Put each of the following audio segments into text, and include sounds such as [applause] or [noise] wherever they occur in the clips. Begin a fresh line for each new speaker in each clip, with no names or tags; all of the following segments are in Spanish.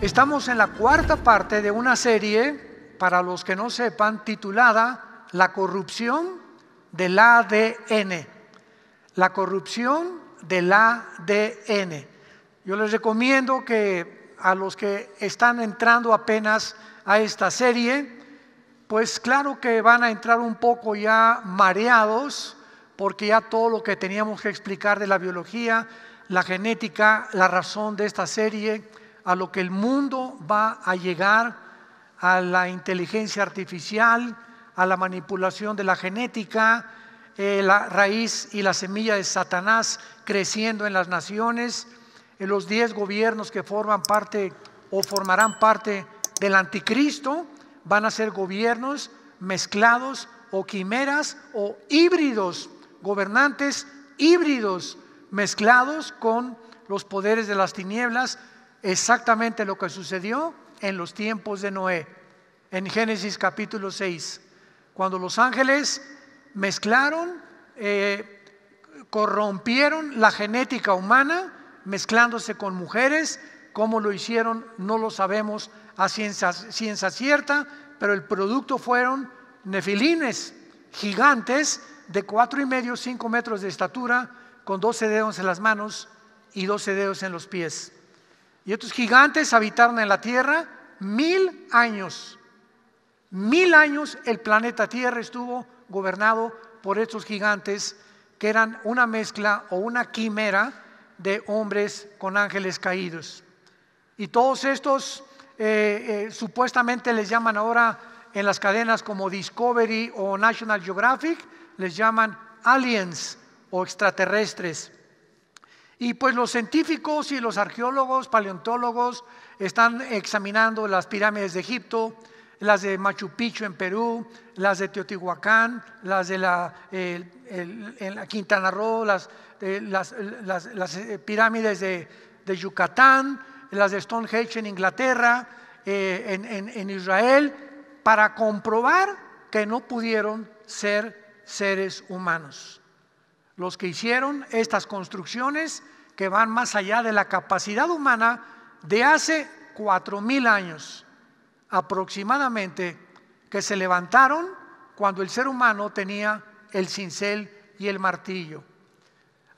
Estamos en la cuarta parte de una serie, para los que no sepan, titulada La corrupción del ADN. La corrupción del ADN. Yo les recomiendo que a los que están entrando apenas a esta serie, pues claro que van a entrar un poco ya mareados, porque ya todo lo que teníamos que explicar de la biología, la genética, la razón de esta serie, a lo que el mundo va a llegar, a la inteligencia artificial, a la manipulación de la genética, eh, la raíz y la semilla de Satanás creciendo en las naciones, en eh, los diez gobiernos que forman parte o formarán parte del anticristo, van a ser gobiernos mezclados o quimeras o híbridos, gobernantes híbridos mezclados con los poderes de las tinieblas, exactamente lo que sucedió en los tiempos de Noé, en Génesis capítulo 6, cuando los ángeles mezclaron, eh, corrompieron la genética humana, mezclándose con mujeres, cómo lo hicieron no lo sabemos a ciencia, cierta, pero el producto fueron nefilines gigantes de cuatro y medio, cinco metros de estatura, con doce dedos en las manos y doce dedos en los pies. Y estos gigantes habitaron en la tierra mil años. Mil años el planeta Tierra estuvo gobernado por estos gigantes que eran una mezcla o una quimera de hombres con ángeles caídos. Y todos estos eh, eh, supuestamente les llaman ahora en las cadenas como Discovery o National Geographic, les llaman aliens o extraterrestres. Y pues los científicos y los arqueólogos, paleontólogos, están examinando las pirámides de Egipto, las de Machu Picchu en Perú, las de Teotihuacán, las de la, Quintana Roo, las, eh, las, eh, pirámides de, Yucatán, las de Stonehenge en Inglaterra, eh, en, en Israel, para comprobar que no pudieron ser seres humanos. Los que hicieron estas construcciones que van más allá de la capacidad humana de hace cuatro mil años aproximadamente, que se levantaron cuando el ser humano tenía el cincel y el martillo.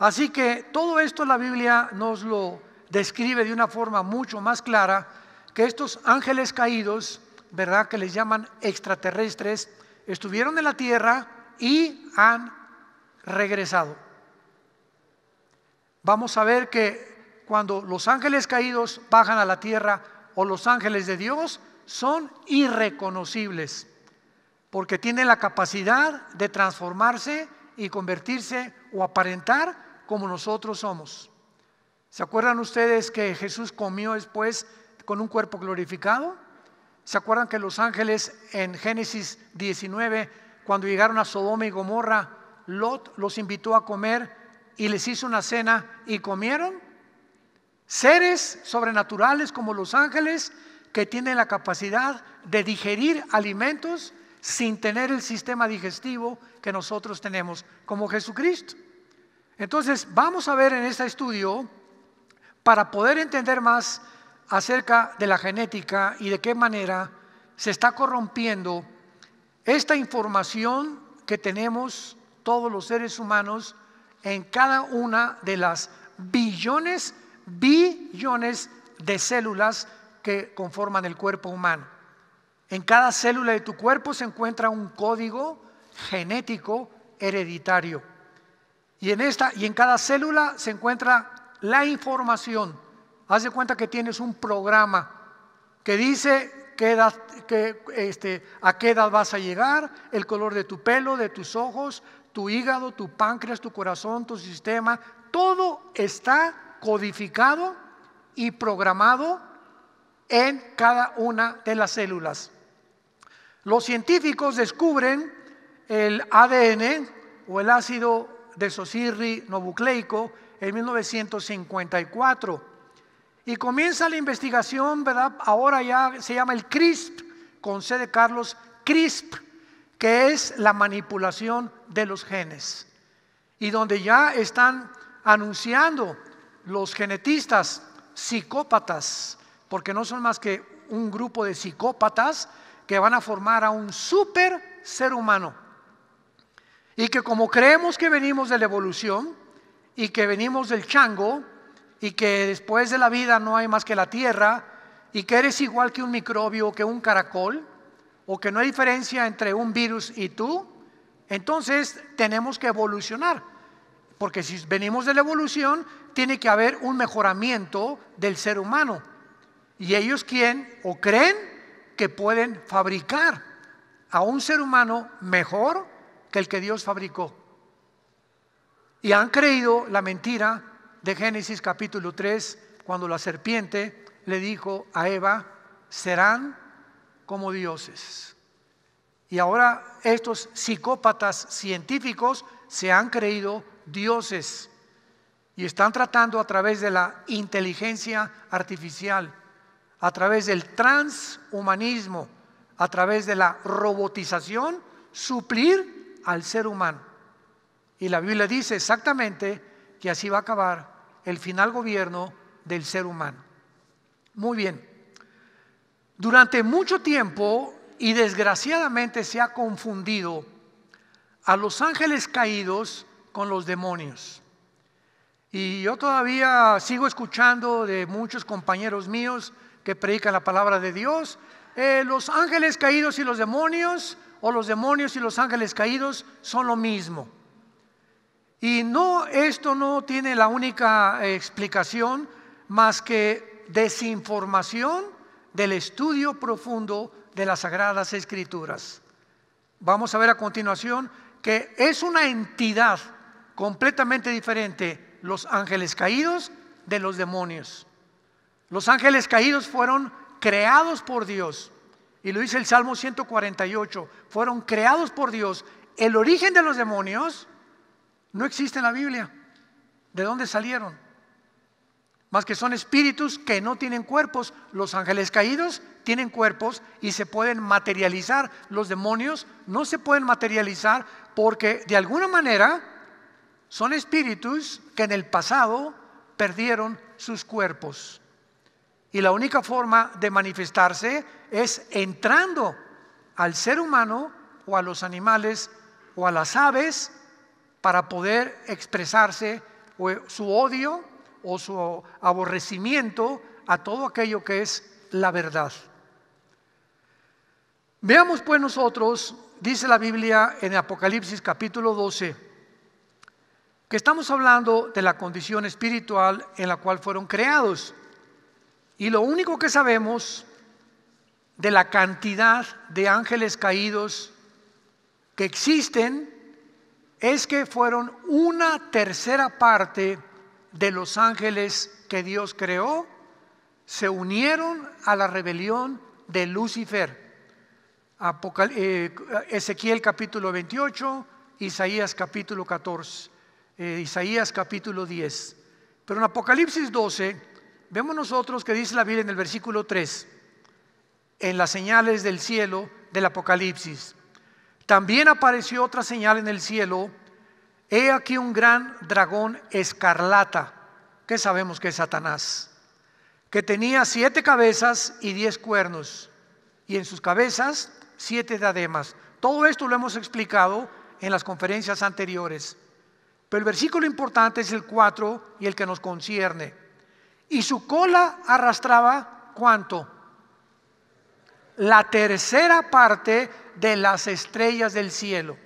Así que todo esto la Biblia nos lo describe de una forma mucho más clara que estos ángeles caídos, ¿verdad? Que les llaman extraterrestres, estuvieron en la tierra y han regresado vamos a ver que cuando los ángeles caídos bajan a la tierra o los ángeles de Dios son irreconocibles, porque tienen la capacidad de transformarse y convertirse o aparentar como nosotros somos. ¿Se acuerdan ustedes que Jesús comió después con un cuerpo glorificado? ¿Se acuerdan que los ángeles en Génesis 19, cuando llegaron a Sodoma y Gomorra, Lot los invitó a comer y les hizo una cena y comieron. Seres sobrenaturales como los ángeles que tienen la capacidad de digerir alimentos sin tener el sistema digestivo que nosotros tenemos como Jesucristo. Entonces vamos a ver en este estudio, para poder entender más acerca de la genética y de qué manera se está corrompiendo esta información que tenemos todos los seres humanos en cada una de las billones, billones de células que conforman el cuerpo humano. En cada célula de tu cuerpo se encuentra un código genético hereditario. Y en, esta, y en cada célula se encuentra la información. Haz de cuenta que tienes un programa que dice qué este, a qué edad vas a llegar, el color de tu pelo, de tus ojos, tu hígado, tu páncreas, tu corazón, tu sistema, todo está codificado y programado en cada una de las células. Los científicos descubren el ADN o el ácido desoxirribonucleico en 1954 y comienza la investigación, ¿verdad? Ahora ya se llama el CRISP, con C de Carlos, CRISP que es la manipulación de los genes, y donde ya están anunciando los genetistas psicópatas, porque no son más que un grupo de psicópatas que van a formar a un super ser humano. Y que como creemos que venimos de la evolución y que venimos del chango y que después de la vida no hay más que la tierra y que eres igual que un microbio, que un caracol, o que no hay diferencia entre un virus y tú, entonces tenemos que evolucionar. Porque si venimos de la evolución, tiene que haber un mejoramiento del ser humano. Y ellos quién o creen que pueden fabricar a un ser humano mejor que el que Dios fabricó. Y han creído la mentira de Génesis capítulo 3, cuando la serpiente le dijo a Eva, serán como dioses. Y ahora estos psicópatas científicos se han creído dioses y están tratando a través de la inteligencia artificial, a través del transhumanismo, a través de la robotización, suplir al ser humano. Y la Biblia dice exactamente que así va a acabar el final gobierno del ser humano. Muy bien. Durante mucho tiempo, y desgraciadamente se ha confundido a los ángeles caídos con los demonios. Y yo todavía sigo escuchando de muchos compañeros míos que predican la palabra de Dios, eh, los ángeles caídos y los demonios, o los demonios y los ángeles caídos son lo mismo. Y no, esto no tiene la única eh, explicación más que desinformación del estudio profundo de las Sagradas Escrituras. Vamos a ver a continuación que es una entidad completamente diferente los ángeles caídos de los demonios. Los ángeles caídos fueron creados por Dios. Y lo dice el Salmo 148, fueron creados por Dios. El origen de los demonios no existe en la Biblia. ¿De dónde salieron? más que son espíritus que no tienen cuerpos. Los ángeles caídos tienen cuerpos y se pueden materializar. Los demonios no se pueden materializar porque de alguna manera son espíritus que en el pasado perdieron sus cuerpos. Y la única forma de manifestarse es entrando al ser humano o a los animales o a las aves para poder expresarse su odio o su aborrecimiento a todo aquello que es la verdad. Veamos pues nosotros, dice la Biblia en Apocalipsis capítulo 12, que estamos hablando de la condición espiritual en la cual fueron creados. Y lo único que sabemos de la cantidad de ángeles caídos que existen es que fueron una tercera parte de los ángeles que Dios creó se unieron a la rebelión de Lucifer. Eh, Ezequiel capítulo 28, Isaías capítulo 14, eh, Isaías capítulo 10. Pero en Apocalipsis 12 vemos nosotros que dice la Biblia en el versículo 3, en las señales del cielo del Apocalipsis. También apareció otra señal en el cielo, He aquí un gran dragón escarlata, que sabemos que es Satanás, que tenía siete cabezas y diez cuernos, y en sus cabezas siete diademas. Todo esto lo hemos explicado en las conferencias anteriores. Pero el versículo importante es el cuatro y el que nos concierne. Y su cola arrastraba cuánto? La tercera parte de las estrellas del cielo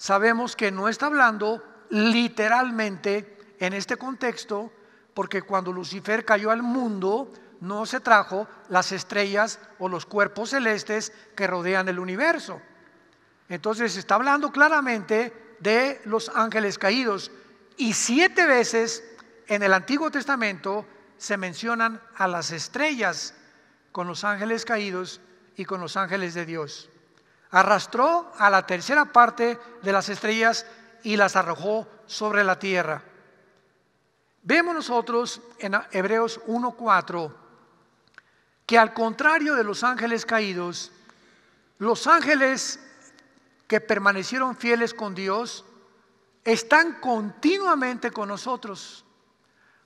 sabemos que no está hablando literalmente en este contexto, porque cuando Lucifer cayó al mundo, no se trajo las estrellas o los cuerpos celestes que rodean el universo. Entonces está hablando claramente de los ángeles caídos. Y siete veces en el Antiguo Testamento se mencionan a las estrellas con los ángeles caídos y con los ángeles de Dios arrastró a la tercera parte de las estrellas y las arrojó sobre la tierra. Vemos nosotros en Hebreos 1.4 que al contrario de los ángeles caídos, los ángeles que permanecieron fieles con Dios están continuamente con nosotros.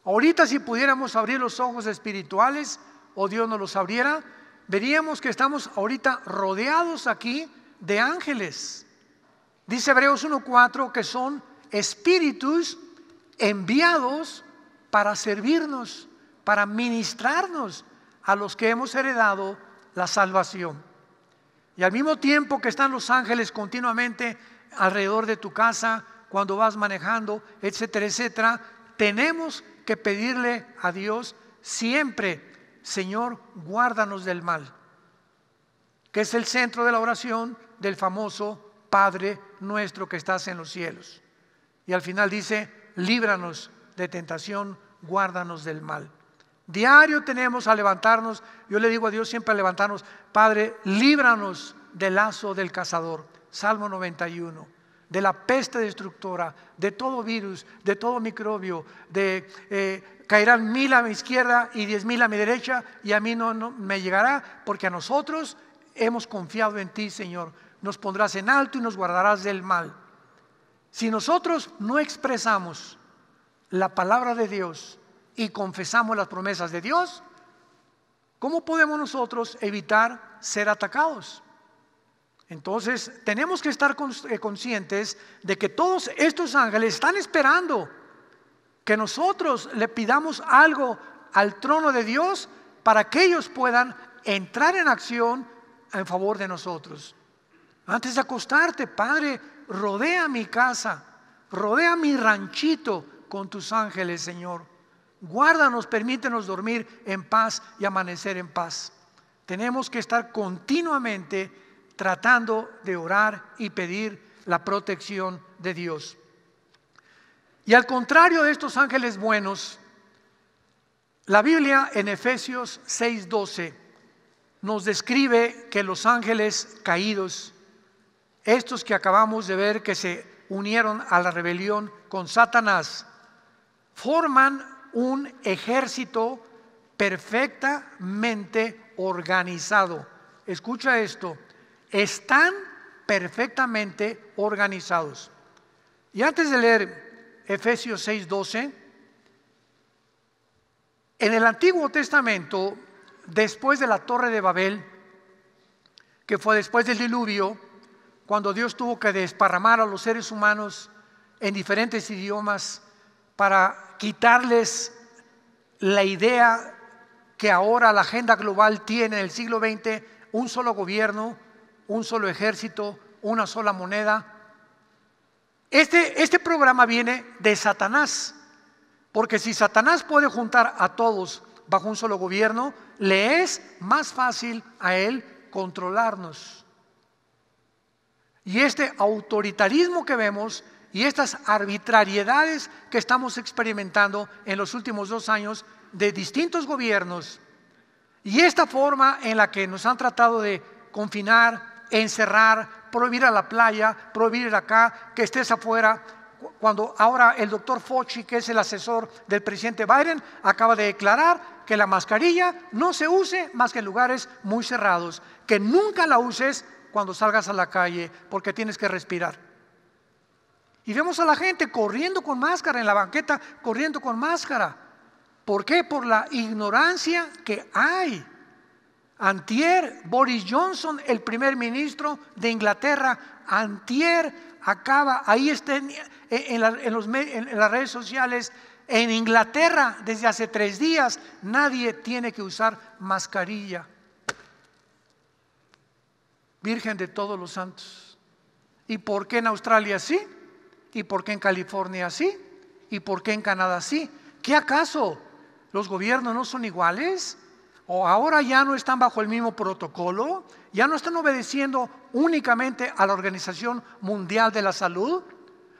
Ahorita si pudiéramos abrir los ojos espirituales o Dios nos los abriera, veríamos que estamos ahorita rodeados aquí de ángeles. Dice Hebreos 1.4 que son espíritus enviados para servirnos, para ministrarnos a los que hemos heredado la salvación. Y al mismo tiempo que están los ángeles continuamente alrededor de tu casa, cuando vas manejando, etcétera, etcétera, tenemos que pedirle a Dios siempre Señor, guárdanos del mal, que es el centro de la oración del famoso Padre nuestro que estás en los cielos. Y al final dice, líbranos de tentación, guárdanos del mal. Diario tenemos a levantarnos, yo le digo a Dios siempre a levantarnos, Padre, líbranos del lazo del cazador, Salmo 91, de la peste destructora, de todo virus, de todo microbio, de eh, caerán mil a mi izquierda y diez mil a mi derecha, y a mí no, me llegará, porque a nosotros hemos confiado en ti, Señor. Nos pondrás en alto y nos guardarás del mal. Si nosotros no expresamos la palabra de Dios y confesamos las promesas de Dios, ¿cómo podemos nosotros evitar ser atacados? Entonces, tenemos que estar eh, conscientes de que todos estos ángeles están esperando que nosotros le pidamos algo al trono de Dios para que ellos puedan entrar en acción en favor de nosotros. Antes de acostarte, Padre, rodea mi casa, rodea mi ranchito con tus ángeles, Señor. Guárdanos, permítenos dormir en paz y amanecer en paz. Tenemos que estar continuamente tratando de orar y pedir la protección de Dios. Y al contrario de estos ángeles buenos, la Biblia en Efesios 6:12 nos describe que los ángeles caídos, estos que acabamos de ver que se unieron a la rebelión con Satanás, forman un ejército perfectamente organizado. Escucha esto, están perfectamente organizados. Y antes de leer Efesios 6:12, en el Antiguo Testamento, después de la Torre de Babel, que fue después del diluvio, cuando Dios tuvo que desparramar a los seres humanos en diferentes idiomas para quitarles la idea que ahora la agenda global tiene en el siglo XX, un solo gobierno, un solo ejército, una sola moneda, este, este, programa viene de Satanás, porque si Satanás puede juntar a todos bajo un solo gobierno, le es más fácil a él controlarnos. Y este autoritarismo que vemos y estas arbitrariedades que estamos experimentando en los últimos dos años de distintos gobiernos y esta forma en la que nos han tratado de confinar, encerrar, prohibir a la playa, prohibir acá, que estés afuera. Cuando ahora el doctor Fauci, que es el asesor del presidente Biden, acaba de declarar que la mascarilla no se use más que en lugares muy cerrados, que nunca la uses cuando salgas a la calle porque tienes que respirar. Y vemos a la gente corriendo con máscara en la banqueta, corriendo con máscara. ¿Por qué? Por la ignorancia que hay Antier, Boris Johnson, el primer ministro de Inglaterra, antier acaba, ahí está en, las redes sociales, en Inglaterra desde hace tres días nadie tiene que usar mascarilla. Virgen de todos los santos. ¿Y por qué en Australia sí? ¿Y por qué en California sí? ¿Y por qué en Canadá sí? ¿Qué acaso los gobiernos no son iguales? o ahora ya no están bajo el mismo protocolo, ya no están obedeciendo únicamente a la Organización Mundial de la Salud,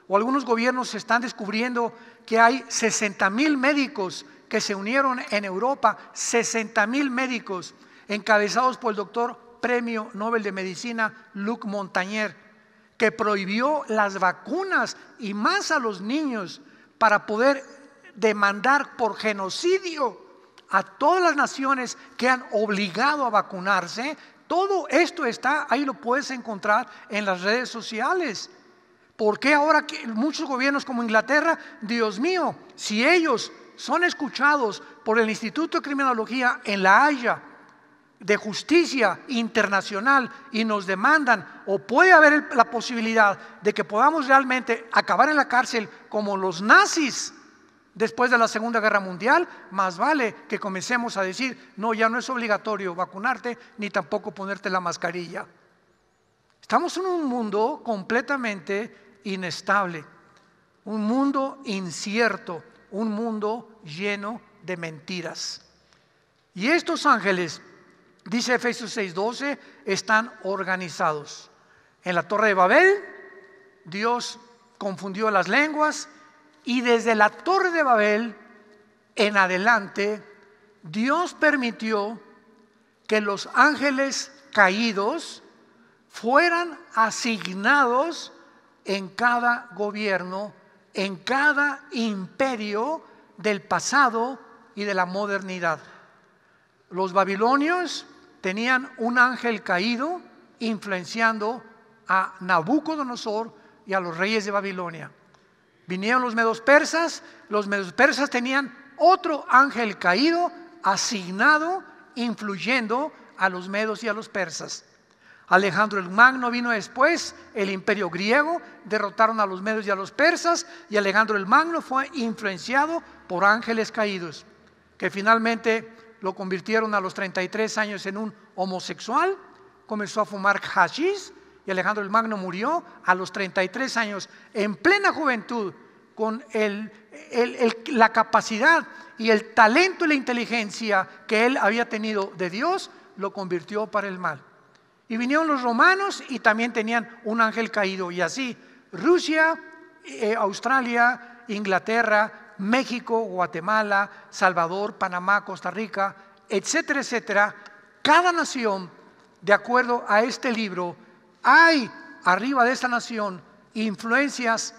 o algunos gobiernos están descubriendo que hay 60 mil médicos que se unieron en Europa, 60 mil médicos encabezados por el doctor Premio Nobel de Medicina Luc Montañer, que prohibió las vacunas y más a los niños para poder demandar por genocidio a todas las naciones que han obligado a vacunarse. Todo esto está, ahí lo puedes encontrar en las redes sociales. ¿Por qué ahora que muchos gobiernos como Inglaterra, Dios mío, si ellos son escuchados por el Instituto de Criminología en La Haya de Justicia Internacional y nos demandan, o puede haber la posibilidad de que podamos realmente acabar en la cárcel como los nazis, después de la Segunda Guerra Mundial, más vale que comencemos a decir, no, ya no es obligatorio vacunarte ni tampoco ponerte la mascarilla. Estamos en un mundo completamente inestable, un mundo incierto, un mundo lleno de mentiras. Y estos ángeles, dice Efesios 6:12, están organizados. En la Torre de Babel, Dios confundió las lenguas y desde la Torre de Babel en adelante, Dios permitió que los ángeles caídos fueran asignados en cada gobierno, en cada imperio del pasado y de la modernidad. Los babilonios tenían un ángel caído influenciando a Nabucodonosor y a los reyes de Babilonia. Vinieron los medos persas, los medos persas tenían otro ángel caído, asignado, influyendo a los medos y a los persas. Alejandro el Magno vino después, el imperio griego, derrotaron a los medos y a los persas, y Alejandro el Magno fue influenciado por ángeles caídos, que finalmente lo convirtieron a los 33 años en un homosexual, comenzó a fumar hashish, y Alejandro el Magno murió a los 33 años, en plena juventud, con la capacidad y el talento y la inteligencia que él había tenido de Dios, lo convirtió para el mal. Y vinieron los romanos y también tenían un ángel caído. Y así, Rusia, eh, Australia, Inglaterra, México, Guatemala, Salvador, Panamá, Costa Rica, etcétera, etcétera. Cada nación, de acuerdo a este libro, hay arriba de esta nación influencias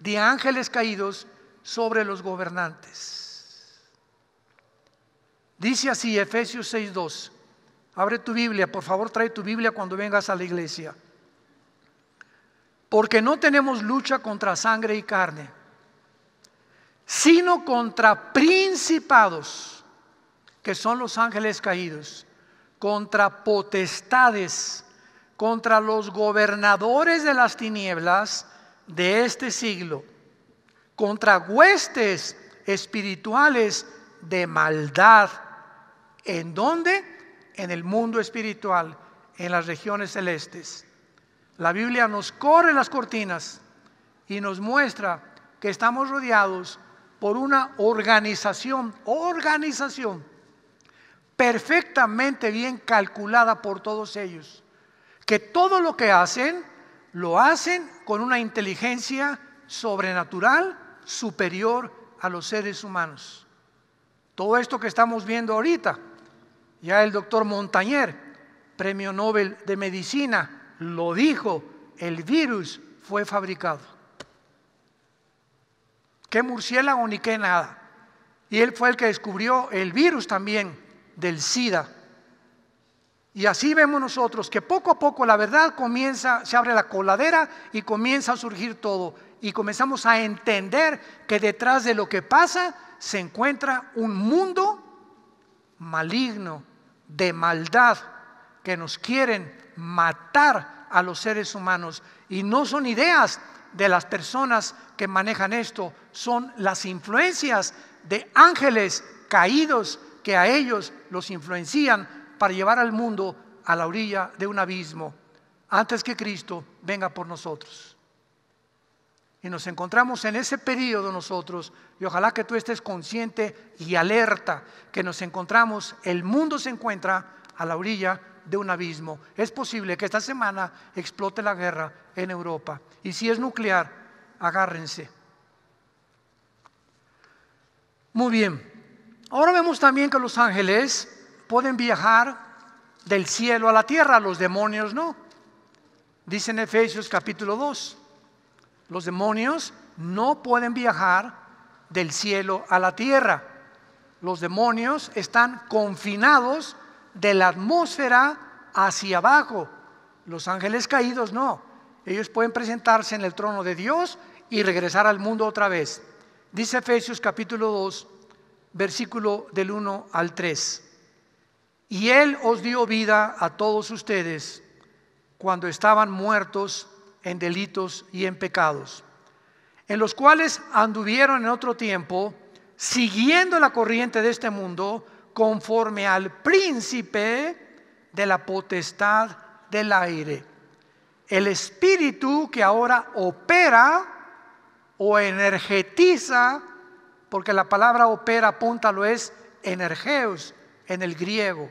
de ángeles caídos sobre los gobernantes. Dice así Efesios 6.2. Abre tu Biblia, por favor trae tu Biblia cuando vengas a la iglesia. Porque no tenemos lucha contra sangre y carne, sino contra principados, que son los ángeles caídos, contra potestades contra los gobernadores de las tinieblas de este siglo, contra huestes espirituales de maldad. ¿En dónde? En el mundo espiritual, en las regiones celestes. La Biblia nos corre las cortinas y nos muestra que estamos rodeados por una organización, organización perfectamente bien calculada por todos ellos que todo lo que hacen lo hacen con una inteligencia sobrenatural superior a los seres humanos. Todo esto que estamos viendo ahorita, ya el doctor Montañer, premio Nobel de Medicina, lo dijo, el virus fue fabricado. ¿Qué murciélago ni qué nada? Y él fue el que descubrió el virus también del SIDA. Y así vemos nosotros que poco a poco la verdad comienza, se abre la coladera y comienza a surgir todo. Y comenzamos a entender que detrás de lo que pasa se encuentra un mundo maligno, de maldad, que nos quieren matar a los seres humanos. Y no son ideas de las personas que manejan esto, son las influencias de ángeles caídos que a ellos los influencian para llevar al mundo a la orilla de un abismo antes que Cristo venga por nosotros. Y nos encontramos en ese periodo nosotros, y ojalá que tú estés consciente y alerta que nos encontramos, el mundo se encuentra a la orilla de un abismo. Es posible que esta semana explote la guerra en Europa. Y si es nuclear, agárrense. Muy bien. Ahora vemos también que los ángeles pueden viajar del cielo a la tierra, los demonios no. Dice en Efesios capítulo 2, los demonios no pueden viajar del cielo a la tierra. Los demonios están confinados de la atmósfera hacia abajo. Los ángeles caídos no. Ellos pueden presentarse en el trono de Dios y regresar al mundo otra vez. Dice Efesios capítulo 2, versículo del 1 al 3. Y Él os dio vida a todos ustedes cuando estaban muertos en delitos y en pecados, en los cuales anduvieron en otro tiempo, siguiendo la corriente de este mundo, conforme al príncipe de la potestad del aire, el espíritu que ahora opera o energetiza, porque la palabra opera, lo es energeos en el griego.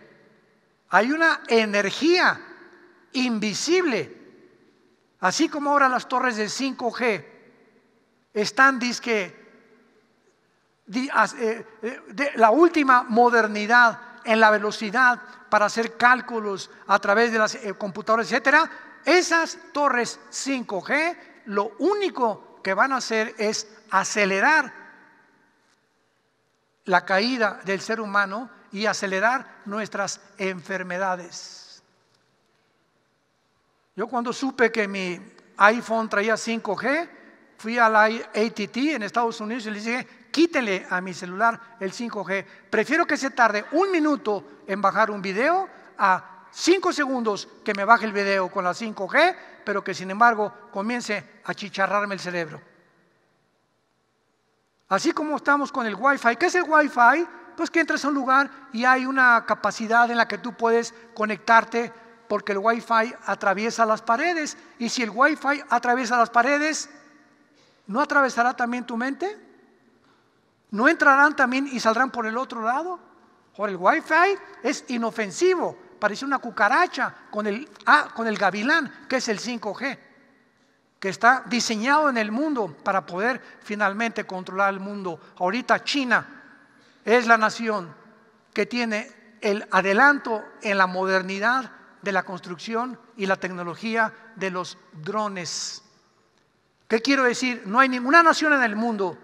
Hay una energía invisible, así como ahora las torres de 5G están, Dice eh, eh, de la última modernidad en la velocidad para hacer cálculos a través de las eh, computadoras, etcétera. Esas torres 5G lo único que van a hacer es acelerar la caída del ser humano y acelerar nuestras enfermedades. Yo cuando supe que mi iPhone traía 5G, fui a la ATT en Estados Unidos y le dije, quítele a mi celular el 5G. Prefiero que se tarde un minuto en bajar un video a cinco segundos que me baje el video con la 5G, pero que sin embargo comience a chicharrarme el cerebro. Así como estamos con el Wi-Fi. ¿Qué es el Wi-Fi? pues que entras a un lugar y hay una capacidad en la que tú puedes conectarte porque el WiFi atraviesa las paredes. Y si el WiFi atraviesa las paredes, ¿no atravesará también tu mente? ¿No entrarán también y saldrán por el otro lado? Por el WiFi es inofensivo, parece una cucaracha con el, ah, con el gavilán, que es el 5G, que está diseñado en el mundo para poder finalmente controlar el mundo. Ahorita China es la nación que tiene el adelanto en la modernidad de la construcción y la tecnología de los drones. ¿Qué quiero decir? No hay ninguna nación en el mundo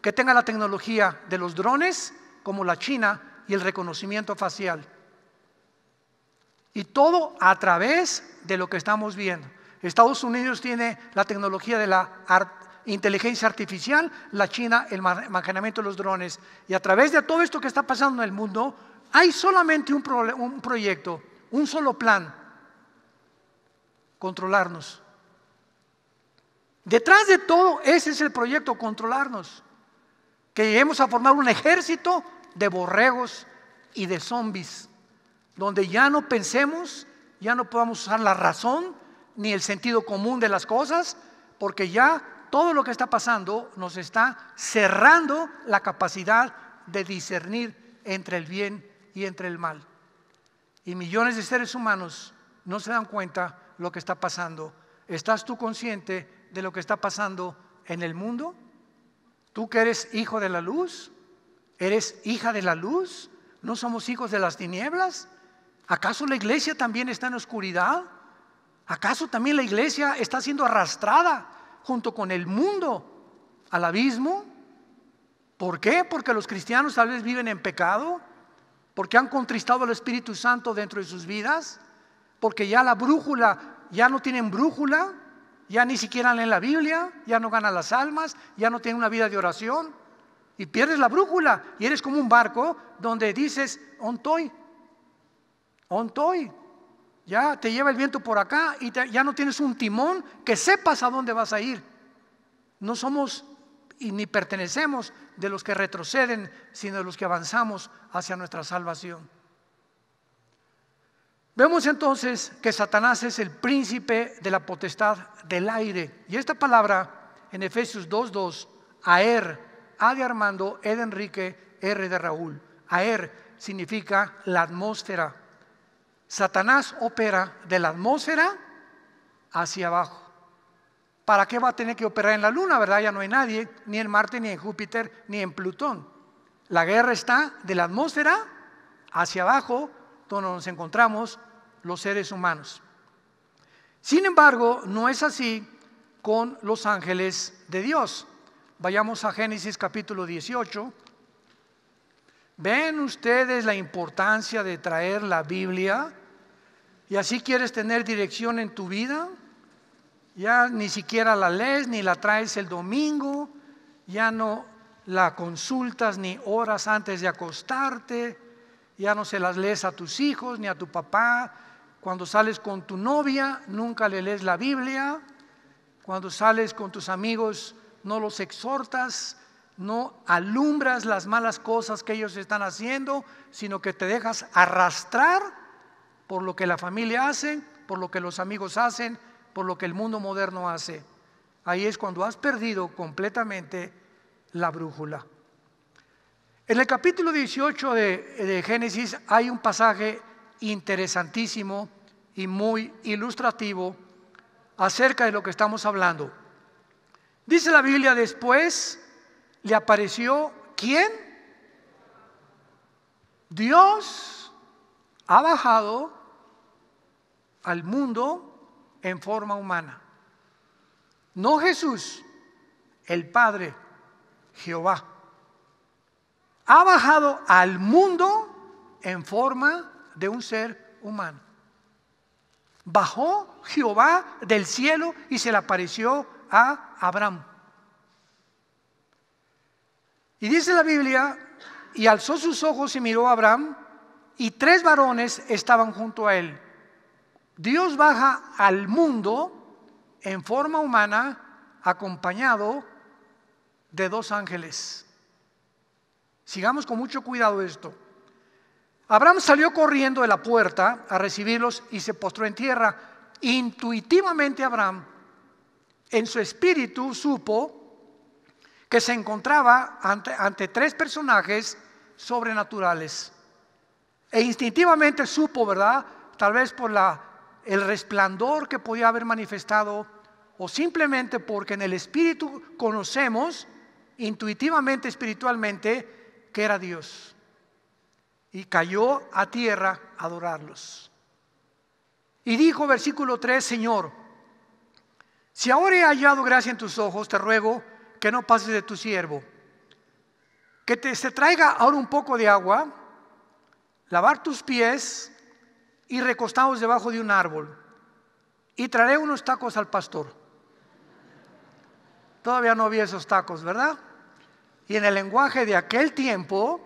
que tenga la tecnología de los drones como la China y el reconocimiento facial. Y todo a través de lo que estamos viendo. Estados Unidos tiene la tecnología de la inteligencia artificial, la China, el manejamiento de los drones. Y a través de todo esto que está pasando en el mundo, hay solamente un, un proyecto, un solo plan, controlarnos. Detrás de todo, ese es el proyecto, controlarnos. Que lleguemos a formar un ejército de borregos y de zombies, donde ya no pensemos, ya no podamos usar la razón ni el sentido común de las cosas, porque ya todo lo que está pasando nos está cerrando la capacidad de discernir entre el bien y entre el mal. Y millones de seres humanos no se dan cuenta lo que está pasando. ¿Estás tú consciente de lo que está pasando en el mundo? ¿Tú que eres hijo de la luz? ¿Eres hija de la luz? ¿No somos hijos de las tinieblas? ¿Acaso la iglesia también está en oscuridad? ¿Acaso también la iglesia está siendo arrastrada junto con el mundo al abismo. ¿Por qué? Porque los cristianos tal vez viven en pecado, porque han contristado al Espíritu Santo dentro de sus vidas, porque ya la brújula, ya no tienen brújula, ya ni siquiera leen la Biblia, ya no ganan las almas, ya no tienen una vida de oración y pierdes la brújula y eres como un barco donde dices, ontoy, ontoy, ya te lleva el viento por acá y ya no tienes un timón que sepas a dónde vas a ir. No somos y ni pertenecemos de los que retroceden, sino de los que avanzamos hacia nuestra salvación. Vemos entonces que Satanás es el príncipe de la potestad del aire. Y esta palabra en Efesios 2.2, aer, a de Armando, e de Enrique, r de Raúl. Aer significa la atmósfera, Satanás opera de la atmósfera hacia abajo. ¿Para qué va a tener que operar en la Luna, verdad? Ya no hay nadie, ni en Marte, ni en Júpiter, ni en Plutón. La guerra está de la atmósfera hacia abajo, donde nos encontramos los seres humanos. Sin embargo, no es así con los ángeles de Dios. Vayamos a Génesis capítulo 18, ¿Ven ustedes la importancia de traer la Biblia? ¿Y así quieres tener dirección en tu vida? Ya ni siquiera la lees, ni la traes el domingo, ya no la consultas ni horas antes de acostarte, ya no se las lees a tus hijos ni a tu papá. Cuando sales con tu novia, nunca le lees la Biblia. Cuando sales con tus amigos, no los exhortas, no alumbras las malas cosas que ellos están haciendo, sino que te dejas arrastrar por lo que la familia hace, por lo que los amigos hacen, por lo que el mundo moderno hace. Ahí es cuando has perdido completamente la brújula. En el capítulo 18 de, de Génesis hay un pasaje interesantísimo y muy ilustrativo acerca de lo que estamos hablando. Dice la Biblia después, le apareció quién? Dios ha bajado al mundo en forma humana. No Jesús, el Padre, Jehová. Ha bajado al mundo en forma de un ser humano. Bajó Jehová del cielo y se le apareció a Abraham. Y dice la Biblia, y alzó sus ojos y miró a Abraham, y tres varones estaban junto a él. Dios baja al mundo en forma humana acompañado de dos ángeles. Sigamos con mucho cuidado esto. Abraham salió corriendo de la puerta a recibirlos y se postró en tierra. Intuitivamente Abraham, en su espíritu, supo se encontraba ante, ante tres personajes sobrenaturales. E instintivamente supo, ¿verdad? Tal vez por la, el resplandor que podía haber manifestado o simplemente porque en el Espíritu conocemos intuitivamente, espiritualmente, que era Dios. Y cayó a tierra a adorarlos. Y dijo versículo 3, Señor, si ahora he hallado gracia en tus ojos, te ruego que no pases de tu siervo. Que te, se traiga ahora un poco de agua, lavar tus pies y recostados debajo de un árbol. Y traeré unos tacos al pastor. Todavía no había esos tacos, ¿verdad? Y en el lenguaje de aquel tiempo,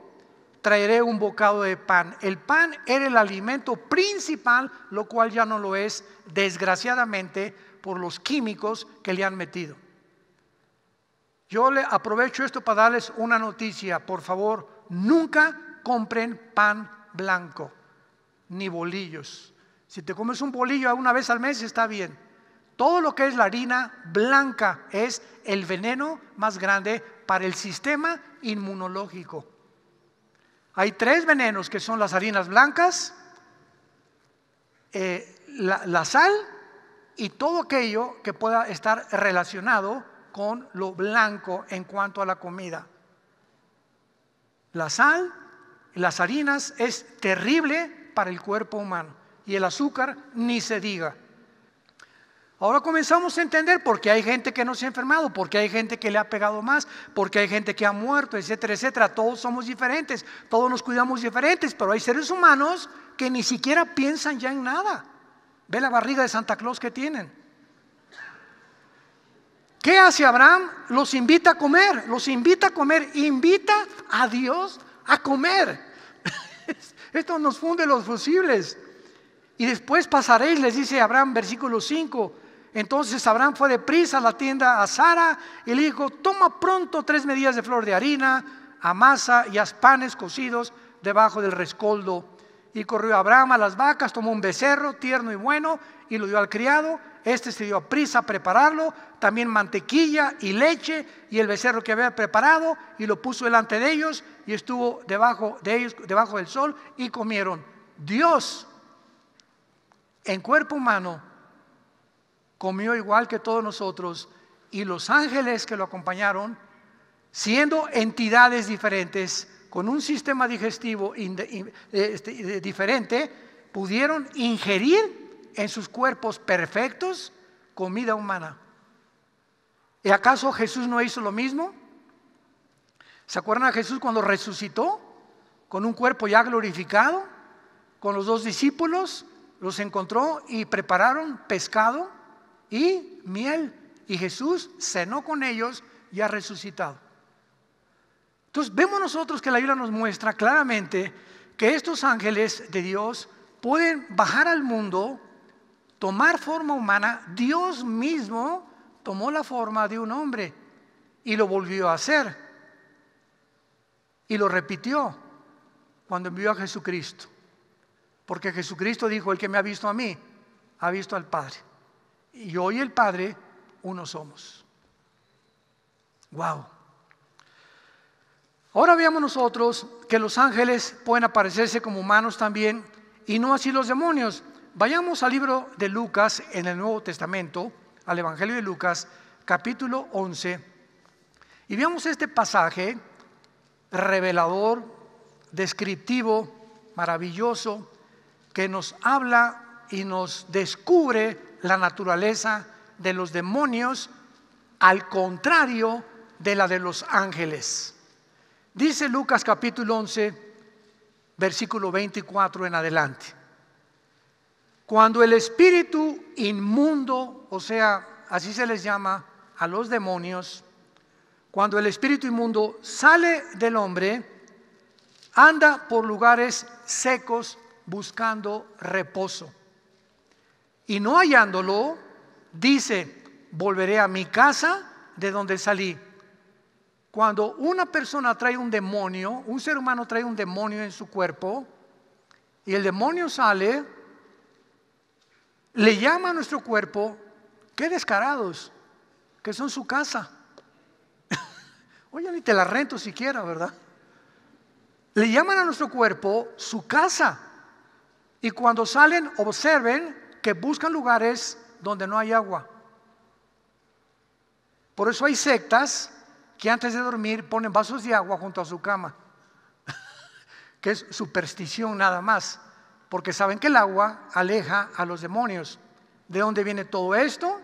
traeré un bocado de pan. El pan era el alimento principal, lo cual ya no lo es, desgraciadamente, por los químicos que le han metido. Yo le aprovecho esto para darles una noticia, por favor, nunca compren pan blanco ni bolillos. Si te comes un bolillo una vez al mes está bien. Todo lo que es la harina blanca es el veneno más grande para el sistema inmunológico. Hay tres venenos que son las harinas blancas, eh, la, la sal y todo aquello que pueda estar relacionado con lo blanco en cuanto a la comida. La sal, las harinas es terrible para el cuerpo humano y el azúcar ni se diga. Ahora comenzamos a entender por qué hay gente que no se ha enfermado, por qué hay gente que le ha pegado más, por qué hay gente que ha muerto, etcétera, etcétera. Todos somos diferentes, todos nos cuidamos diferentes, pero hay seres humanos que ni siquiera piensan ya en nada. Ve la barriga de Santa Claus que tienen. ¿Qué hace Abraham? Los invita a comer, los invita a comer, invita a Dios a comer. [laughs] Esto nos funde los fusibles. Y después pasaréis, les dice Abraham, versículo 5. Entonces Abraham fue de prisa a la tienda a Sara y le dijo, toma pronto tres medidas de flor de harina, amasa y haz panes cocidos debajo del rescoldo. Y corrió Abraham a las vacas, tomó un becerro tierno y bueno y lo dio al criado este se dio prisa a prepararlo, también mantequilla y leche y el becerro que había preparado y lo puso delante de ellos y estuvo debajo de ellos, debajo del sol y comieron. Dios en cuerpo humano comió igual que todos nosotros y los ángeles que lo acompañaron, siendo entidades diferentes, con un sistema digestivo este, diferente, pudieron ingerir en sus cuerpos perfectos comida humana. ¿Y acaso Jesús no hizo lo mismo? ¿Se acuerdan a Jesús cuando resucitó con un cuerpo ya glorificado? Con los dos discípulos los encontró y prepararon pescado y miel. Y Jesús cenó con ellos y ha resucitado. Entonces vemos nosotros que la Biblia nos muestra claramente que estos ángeles de Dios pueden bajar al mundo tomar forma humana, Dios mismo tomó la forma de un hombre y lo volvió a hacer. Y lo repitió cuando envió a Jesucristo. Porque Jesucristo dijo, el que me ha visto a mí, ha visto al Padre. Y yo y el Padre, uno somos. Wow. Ahora veamos nosotros que los ángeles pueden aparecerse como humanos también y no así los demonios. Vayamos al libro de Lucas en el Nuevo Testamento, al Evangelio de Lucas, capítulo 11, y veamos este pasaje revelador, descriptivo, maravilloso, que nos habla y nos descubre la naturaleza de los demonios al contrario de la de los ángeles. Dice Lucas capítulo 11, versículo 24 en adelante. Cuando el espíritu inmundo, o sea, así se les llama a los demonios, cuando el espíritu inmundo sale del hombre, anda por lugares secos buscando reposo. Y no hallándolo, dice, volveré a mi casa de donde salí. Cuando una persona trae un demonio, un ser humano trae un demonio en su cuerpo, y el demonio sale, le llama a nuestro cuerpo, qué descarados, que son su casa. [laughs] Oye, ni te la rento siquiera, ¿verdad? Le llaman a nuestro cuerpo su casa. Y cuando salen, observen que buscan lugares donde no hay agua. Por eso hay sectas que antes de dormir ponen vasos de agua junto a su cama, [laughs] que es superstición nada más porque saben que el agua aleja a los demonios. ¿De dónde viene todo esto?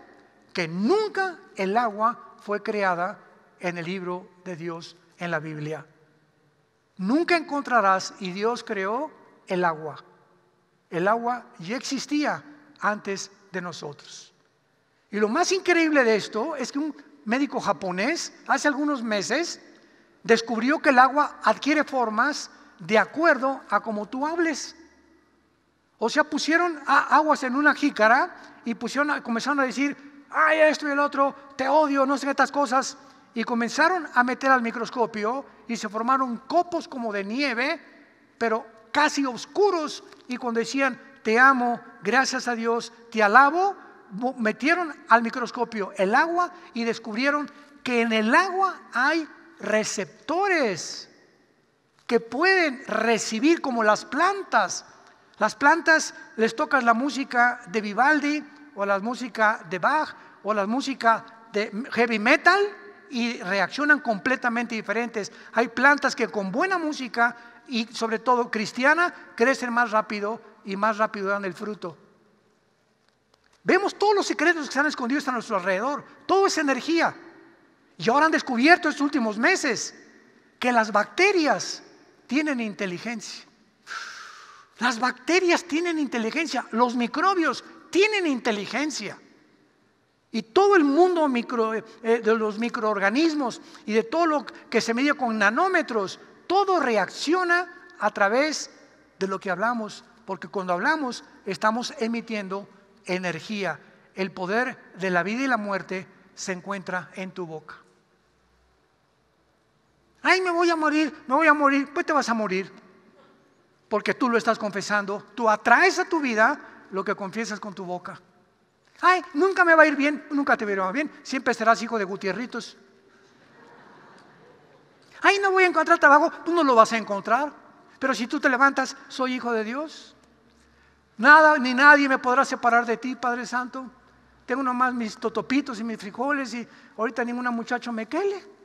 Que nunca el agua fue creada en el libro de Dios, en la Biblia. Nunca encontrarás, y Dios creó el agua. El agua ya existía antes de nosotros. Y lo más increíble de esto es que un médico japonés hace algunos meses descubrió que el agua adquiere formas de acuerdo a cómo tú hables. O sea, pusieron aguas en una jícara y pusieron, comenzaron a decir, ay, esto y el otro, te odio, no sé estas cosas. Y comenzaron a meter al microscopio y se formaron copos como de nieve, pero casi oscuros. Y cuando decían, te amo, gracias a Dios, te alabo, metieron al microscopio el agua y descubrieron que en el agua hay receptores que pueden recibir como las plantas las plantas les tocas la música de Vivaldi o la música de Bach o la música de heavy metal y reaccionan completamente diferentes. Hay plantas que con buena música y sobre todo cristiana crecen más rápido y más rápido dan el fruto. Vemos todos los secretos que se han escondido a nuestro alrededor. Todo esa energía. Y ahora han descubierto estos últimos meses que las bacterias tienen inteligencia. Las bacterias tienen inteligencia, los microbios tienen inteligencia. Y todo el mundo micro, eh, eh, de los microorganismos y de todo lo que se mide con nanómetros, todo reacciona a través de lo que hablamos, porque cuando hablamos estamos emitiendo energía. El poder de la vida y la muerte se encuentra en tu boca. Ay, me voy a morir, me voy a morir, pues te vas a morir porque tú lo estás confesando. Tú atraes a tu vida lo que confiesas con tu boca. Ay, nunca me va a ir bien, nunca te va bien. Siempre serás hijo de Gutierritos. Ay, no voy a encontrar trabajo, tú no lo vas a encontrar. Pero si tú te levantas, soy hijo de Dios. Nada ni nadie me podrá separar de ti, Padre Santo. Tengo nomás mis totopitos y mis frijoles y ahorita ninguna muchacha me quele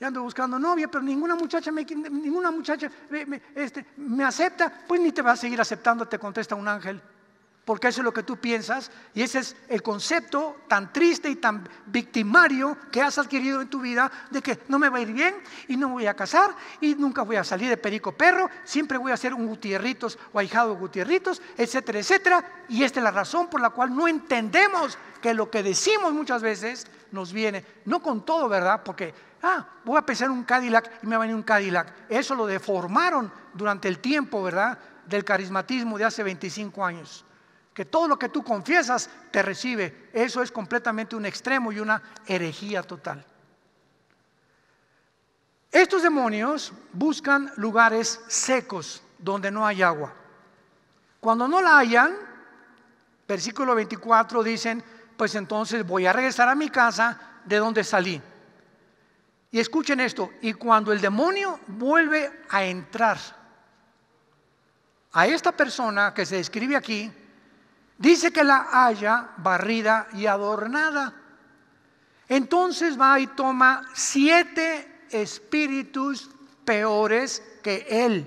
y ando buscando novia, pero ninguna muchacha me, ninguna muchacha este, me acepta, pues ni te va a seguir aceptando, te contesta un ángel porque eso es lo que tú piensas, y ese es el concepto tan triste y tan victimario que has adquirido en tu vida de que no me va a ir bien y no me voy a casar y nunca voy a salir de perico perro, siempre voy a ser un gutierritos o ahijado gutierritos, etcétera, etcétera, y esta es la razón por la cual no entendemos que lo que decimos muchas veces nos viene, no con todo, ¿verdad? Porque, ah, voy a pensar un Cadillac y me va a venir un Cadillac. Eso lo deformaron durante el tiempo, ¿verdad? Del carismatismo de hace 25 años que todo lo que tú confiesas te recibe. Eso es completamente un extremo y una herejía total. Estos demonios buscan lugares secos donde no hay agua. Cuando no la hayan versículo 24 dicen, pues entonces voy a regresar a mi casa de donde salí. Y escuchen esto, y cuando el demonio vuelve a entrar a esta persona que se describe aquí, Dice que la haya barrida y adornada. Entonces va y toma siete espíritus peores que él.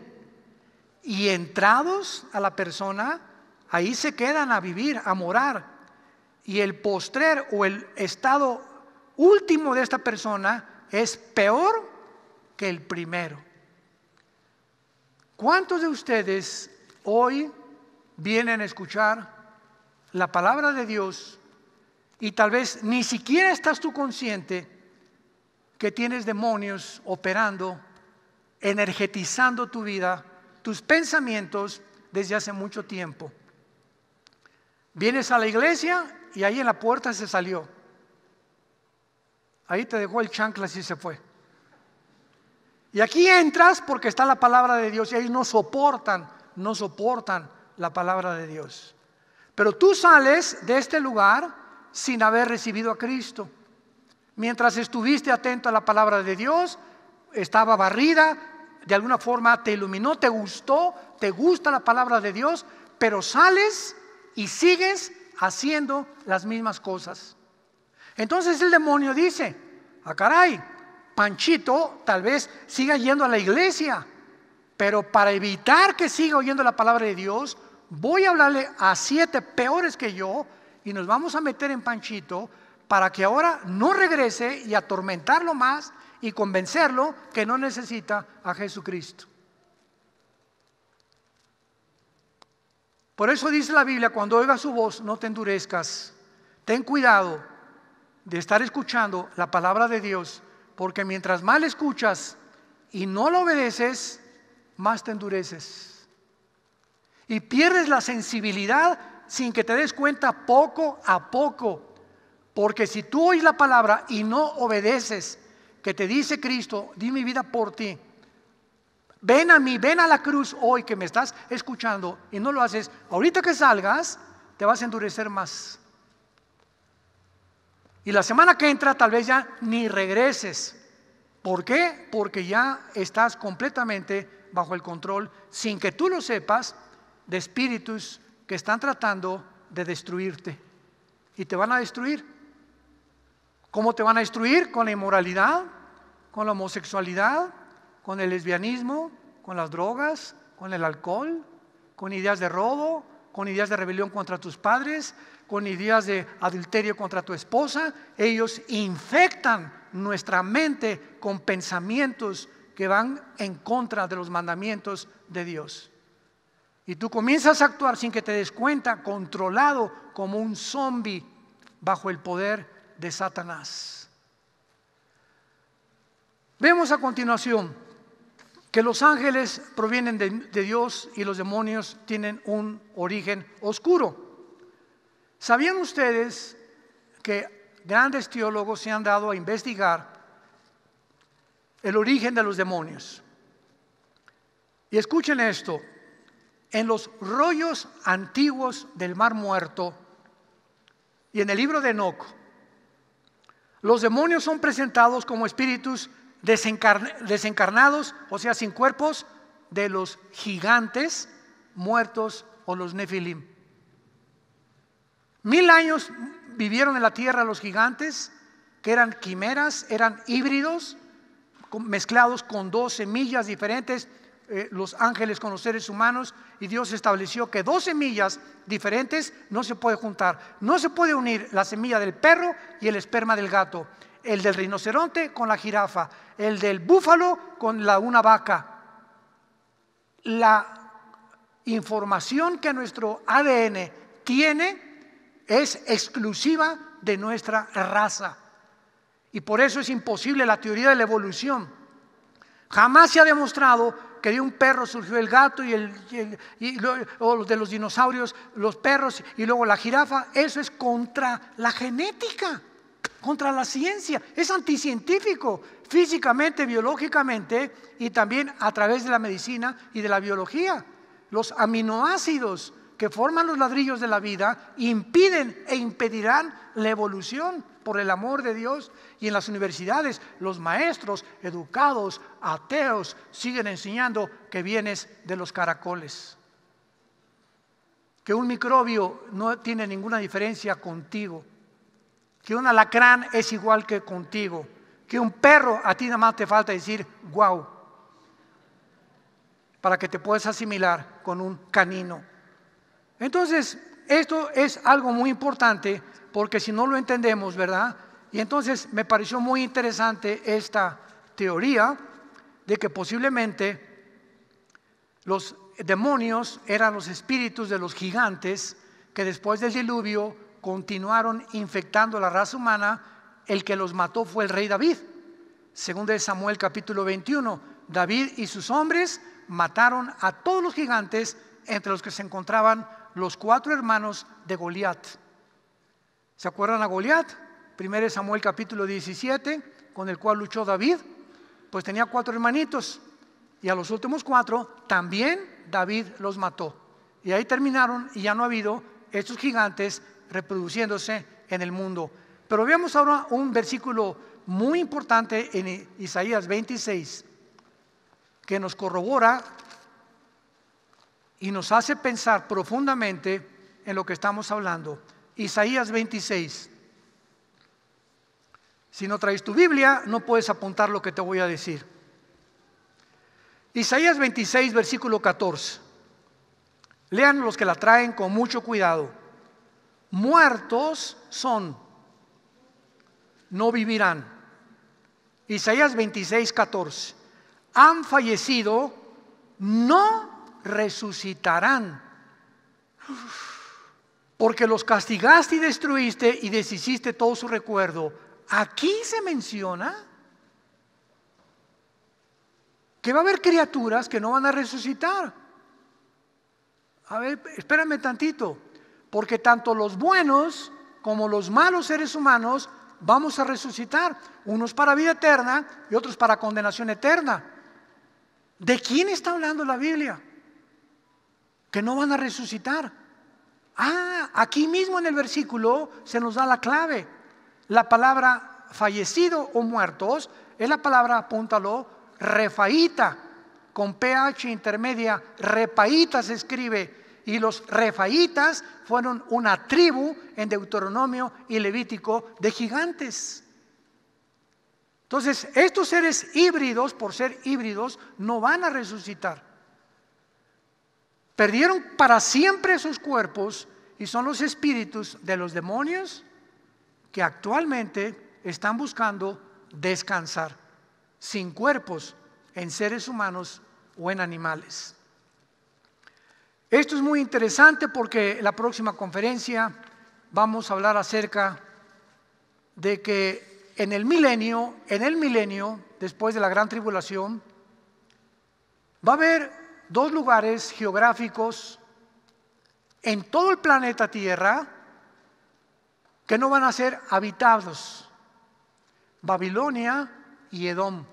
Y entrados a la persona, ahí se quedan a vivir, a morar. Y el postrer o el estado último de esta persona es peor que el primero. ¿Cuántos de ustedes hoy vienen a escuchar la palabra de Dios y tal vez ni siquiera estás tú consciente que tienes demonios operando, energetizando tu vida, tus pensamientos desde hace mucho tiempo. Vienes a la iglesia y ahí en la puerta se salió. Ahí te dejó el chancla y se fue. Y aquí entras porque está la palabra de Dios y ahí no soportan, no soportan la palabra de Dios. Pero tú sales de este lugar sin haber recibido a Cristo. Mientras estuviste atento a la palabra de Dios, estaba barrida, de alguna forma te iluminó, te gustó, te gusta la palabra de Dios, pero sales y sigues haciendo las mismas cosas. Entonces el demonio dice, a ah, caray, Panchito tal vez siga yendo a la iglesia, pero para evitar que siga oyendo la palabra de Dios, voy a hablarle a siete peores que yo y nos vamos a meter en panchito para que ahora no regrese y atormentarlo más y convencerlo que no necesita a Jesucristo. Por eso dice la Biblia, cuando oigas su voz, no te endurezcas. Ten cuidado de estar escuchando la palabra de Dios, porque mientras más escuchas y no lo obedeces, más te endureces y pierdes la sensibilidad sin que te des cuenta poco a poco. Porque si tú oís la palabra y no obedeces, que te dice Cristo, di mi vida por ti, ven a mí, ven a la cruz hoy que me estás escuchando y no lo haces, ahorita que salgas, te vas a endurecer más. Y la semana que entra tal vez ya ni regreses. ¿Por qué? Porque ya estás completamente bajo el control, sin que tú lo sepas, de espíritus que están tratando de destruirte. Y te van a destruir. ¿Cómo te van a destruir? Con la inmoralidad, con la homosexualidad, con el lesbianismo, con las drogas, con el alcohol, con ideas de robo, con ideas de rebelión contra tus padres, con ideas de adulterio contra tu esposa. Ellos infectan nuestra mente con pensamientos que van en contra de los mandamientos de Dios. Y tú comienzas a actuar sin que te des cuenta, controlado como un zombie bajo el poder de Satanás. Vemos a continuación que los ángeles provienen de, de, Dios y los demonios tienen un origen oscuro. ¿Sabían ustedes que grandes teólogos se han dado a investigar el origen de los demonios? Y escuchen esto, en los rollos antiguos del mar muerto y en el libro de Enoch, los demonios son presentados como espíritus desencarnados, o sea, sin cuerpos, de los gigantes muertos o los nefilim. Mil años vivieron en la tierra los gigantes, que eran quimeras, eran híbridos, mezclados con dos semillas diferentes eh, los ángeles con los seres humanos y Dios estableció que dos semillas diferentes no se puede juntar. No se puede unir la semilla del perro y el esperma del gato, el del rinoceronte con la jirafa, el del búfalo con la una vaca. La información que nuestro ADN tiene es exclusiva de nuestra raza. Y por eso es imposible la teoría de la evolución. Jamás se ha demostrado que de un perro, surgió el gato y, el, o de los dinosaurios, los perros y luego la jirafa. Eso es contra la genética, contra la ciencia. Es anticientífico, físicamente, biológicamente y también a través de la medicina y de la biología. Los aminoácidos que forman los ladrillos de la vida impiden e impedirán la evolución por el amor de Dios. Y en las universidades los maestros educados, ateos, siguen enseñando que vienes de los caracoles. Que un microbio no tiene ninguna diferencia contigo. Que un alacrán es igual que contigo. Que un perro a ti nada más te falta decir guau Para que te puedas asimilar con un canino. Entonces, esto es algo muy importante porque si no lo entendemos, ¿verdad? Y entonces me pareció muy interesante esta teoría de que posiblemente los demonios eran los espíritus de los gigantes que después del diluvio continuaron infectando la raza humana. El que los mató fue el rey David. Según de Samuel capítulo 21, David y sus hombres mataron a todos los gigantes entre los que se encontraban los cuatro hermanos de Goliat. ¿Se acuerdan a Goliat? 1 Samuel capítulo 17, con el cual luchó David. Pues tenía cuatro hermanitos y a los últimos cuatro también David los mató. Y ahí terminaron y ya no ha habido estos gigantes reproduciéndose en el mundo. Pero veamos ahora un versículo muy importante en Isaías 26 que nos corrobora y nos hace pensar profundamente en lo que estamos hablando. Isaías 26. Si no traes tu Biblia, no puedes apuntar lo que te voy a decir. Isaías 26, versículo 14. Lean los que la traen con mucho cuidado. Muertos son, no vivirán. Isaías 26, 14. Han fallecido, no resucitarán. Porque los castigaste y destruiste y deshiciste todo su recuerdo. Aquí se menciona que va a haber criaturas que no van a resucitar. A ver, espérame tantito, porque tanto los buenos como los malos seres humanos vamos a resucitar, unos para vida eterna y otros para condenación eterna. ¿De quién está hablando la Biblia? que no van a resucitar. Ah, aquí mismo en el versículo se nos da la clave. La palabra fallecido o muertos es la palabra, apúntalo, refaíta, con PH intermedia, repaíta se escribe. Y los refaítas fueron una tribu en Deuteronomio y Levítico de gigantes. Entonces, estos seres híbridos, por ser híbridos, no van a resucitar. Perdieron para siempre sus cuerpos y son los espíritus de los demonios que actualmente están buscando descansar sin cuerpos en seres humanos o en animales. Esto es muy interesante porque en la próxima conferencia vamos a hablar acerca de que en el milenio, en el milenio, después de la gran tribulación, va a haber dos lugares geográficos en todo el planeta Tierra que no van a ser habitados, Babilonia y Edom.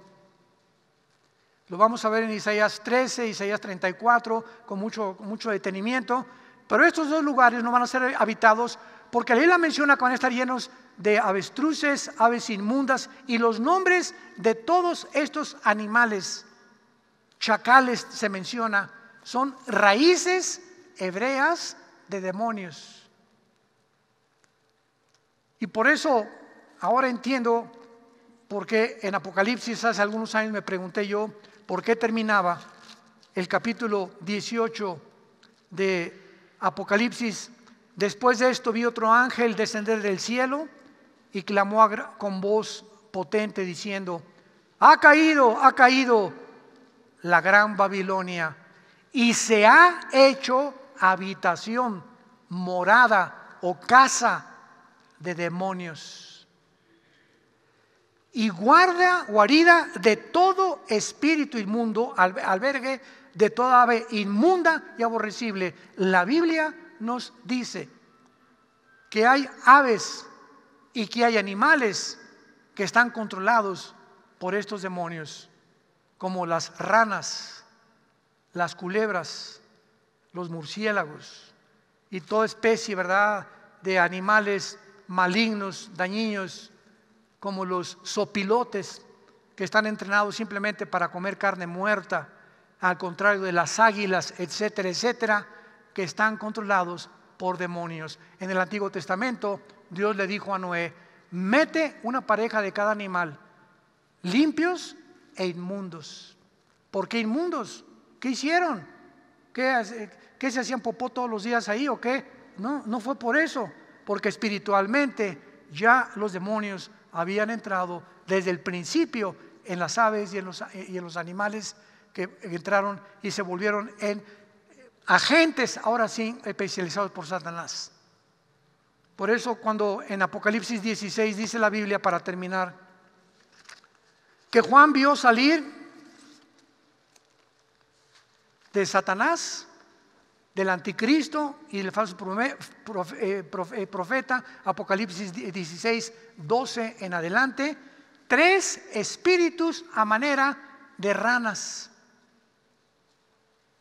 Lo vamos a ver en Isaías 13, Isaías 34, con mucho, mucho detenimiento, pero estos dos lugares no van a ser habitados porque la menciona que van a estar llenos de avestruces, aves inmundas y los nombres de todos estos animales chacales se menciona, son raíces hebreas de demonios. Y por eso ahora entiendo por qué en Apocalipsis hace algunos años me pregunté yo por qué terminaba el capítulo 18 de Apocalipsis. Después de esto vi otro ángel descender del cielo y clamó con voz potente diciendo, ha caído, ha caído la gran Babilonia, y se ha hecho habitación, morada o casa de demonios. Y guarda, guarida de todo espíritu inmundo, albergue de toda ave inmunda y aborrecible. La Biblia nos dice que hay aves y que hay animales que están controlados por estos demonios como las ranas, las culebras, los murciélagos y toda especie, ¿verdad?, de animales malignos, dañinos, como los sopilotes que están entrenados simplemente para comer carne muerta, al contrario de las águilas, etcétera, etcétera, que están controlados por demonios. En el Antiguo Testamento, Dios le dijo a Noé, mete una pareja de cada animal, limpios e inmundos. ¿Por qué inmundos? ¿Qué hicieron? ¿Qué, se hacían popó todos los días ahí o qué? No, no fue por eso, porque espiritualmente ya los demonios habían entrado desde el principio en las aves y en los, y en los animales que entraron y se volvieron en agentes, ahora sí, especializados por Satanás. Por eso cuando en Apocalipsis 16 dice la Biblia, para terminar, que Juan vio salir de Satanás, del anticristo y del falso eh, eh, profeta, Apocalipsis 16, 12 en adelante, tres espíritus a manera de ranas.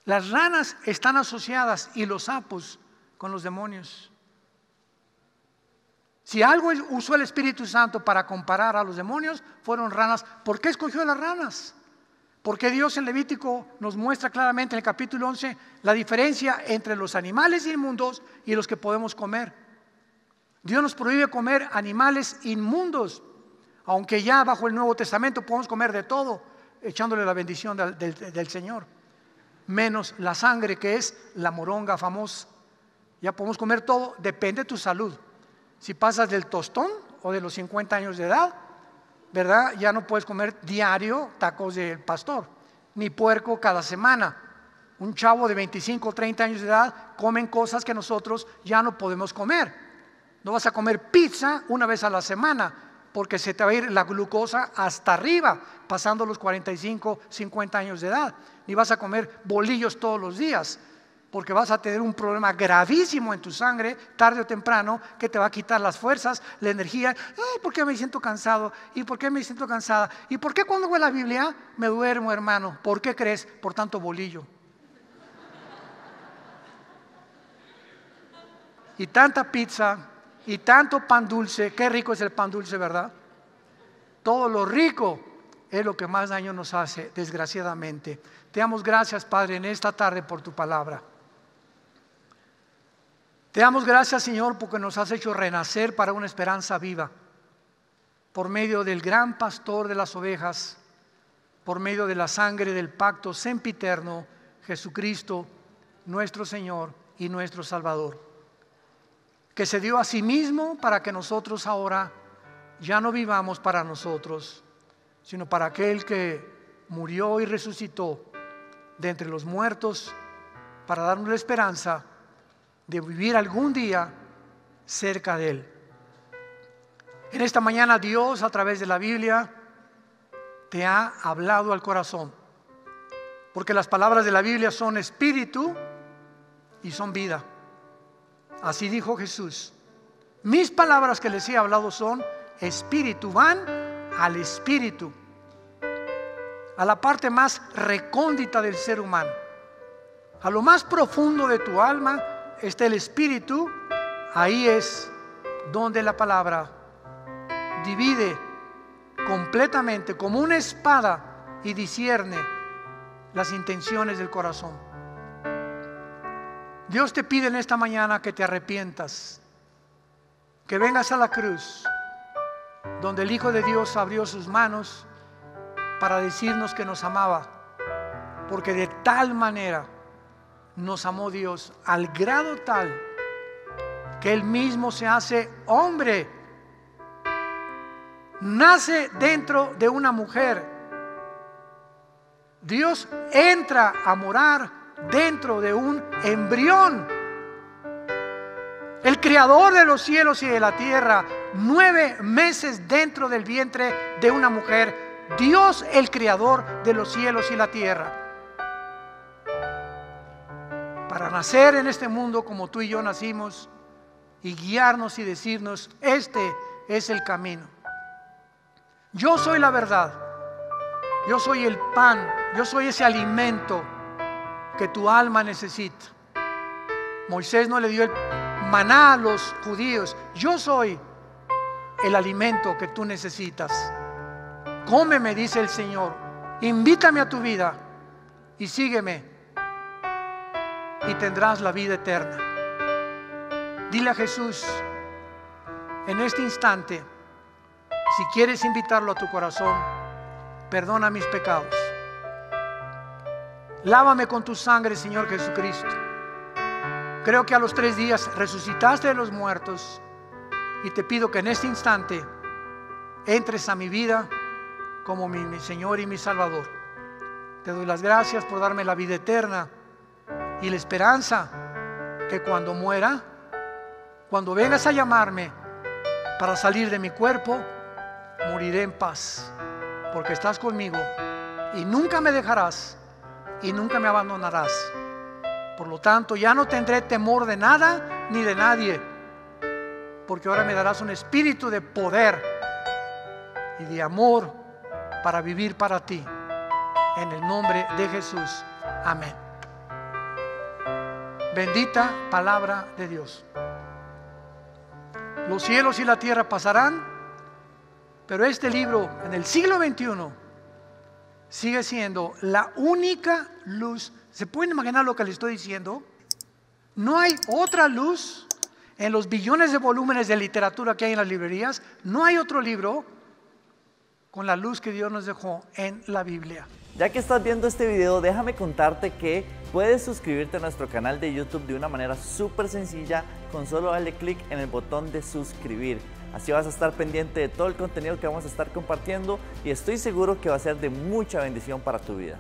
Las ranas están asociadas y los sapos con los demonios. Si algo usó el Espíritu Santo para comparar a los demonios, fueron ranas. ¿Por qué escogió las ranas? Porque Dios en Levítico nos muestra claramente en el capítulo 11 la diferencia entre los animales inmundos y los que podemos comer. Dios nos prohíbe comer animales inmundos, aunque ya bajo el Nuevo Testamento podemos comer de todo, echándole la bendición del, Señor, menos la sangre que es la moronga famosa. Ya podemos comer todo, depende de tu salud. Si pasas del tostón o de los 50 años de edad, ¿verdad? Ya no puedes comer diario tacos del pastor, ni puerco cada semana. Un chavo de 25 o 30 años de edad comen cosas que nosotros ya no podemos comer. No vas a comer pizza una vez a la semana, porque se te va a ir la glucosa hasta arriba, pasando los 45, 50 años de edad. Ni vas a comer bolillos todos los días, porque vas a tener un problema gravísimo en tu sangre, tarde o temprano, que te va a quitar las fuerzas, la energía. Ay, ¿Por qué me siento cansado? ¿Y por qué me siento cansada? ¿Y por qué cuando voy la Biblia me duermo, hermano? ¿Por qué crees? Por tanto bolillo. Y tanta pizza, y tanto pan dulce. Qué rico es el pan dulce, ¿verdad? Todo lo rico es lo que más daño nos hace, desgraciadamente. Te damos gracias, Padre, en esta tarde por tu palabra damos gracias, Señor, porque nos has hecho renacer para una esperanza viva, por medio del gran pastor de las ovejas, por medio de la sangre del pacto sempiterno, Jesucristo, nuestro Señor y nuestro Salvador, que se dio a sí mismo para que nosotros ahora ya no vivamos para nosotros, sino para aquel que murió y resucitó de entre los muertos para darnos la esperanza de vivir algún día cerca de Él. En esta mañana Dios a través de la Biblia te ha hablado al corazón, porque las palabras de la Biblia son espíritu y son vida. Así dijo Jesús. Mis palabras que les he hablado son espíritu, van al espíritu, a la parte más recóndita del ser humano, a lo más profundo de tu alma está el espíritu, ahí es donde la palabra divide completamente como una espada y discierne las intenciones del corazón. Dios te pide en esta mañana que te arrepientas, que vengas a la cruz, donde el Hijo de Dios abrió sus manos para decirnos que nos amaba, porque de tal manera nos amó Dios al grado tal que Él mismo se hace hombre. Nace dentro de una mujer. Dios entra a morar dentro de un embrión. El creador de los cielos y de la tierra, nueve meses dentro del vientre de una mujer. Dios el creador de los cielos y la tierra para nacer en este mundo como tú y yo nacimos y guiarnos y decirnos, este es el camino. Yo soy la verdad, yo soy el pan, yo soy ese alimento que tu alma necesita. Moisés no le dio el maná a los judíos, yo soy el alimento que tú necesitas. Cómeme, dice el Señor, invítame a tu vida y sígueme y tendrás la vida eterna. Dile a Jesús, en este instante, si quieres invitarlo a tu corazón, perdona mis pecados. Lávame con tu sangre, Señor Jesucristo. Creo que a los tres días resucitaste de los muertos y te pido que en este instante entres a mi vida como mi, Señor y mi Salvador. Te doy las gracias por darme la vida eterna y la esperanza que cuando muera, cuando vengas a llamarme para salir de mi cuerpo, moriré en paz, porque estás conmigo y nunca me dejarás y nunca me abandonarás. Por lo tanto, ya no tendré temor de nada ni de nadie, porque ahora me darás un espíritu de poder y de amor para vivir para ti. En el nombre de Jesús. Amén. Bendita palabra de Dios. Los cielos y la tierra pasarán, pero este libro en el siglo XXI sigue siendo la única luz. ¿Se pueden imaginar lo que le estoy diciendo? No hay otra luz en los billones de volúmenes de literatura que hay en las librerías. No hay otro libro con la luz que Dios nos dejó en la Biblia. Ya que estás viendo este video, déjame contarte que puedes suscribirte a nuestro canal de YouTube de una manera súper sencilla con solo darle clic en el botón de suscribir. Así vas a estar pendiente de todo el contenido que vamos a estar compartiendo y estoy seguro que va a ser de mucha bendición para tu vida.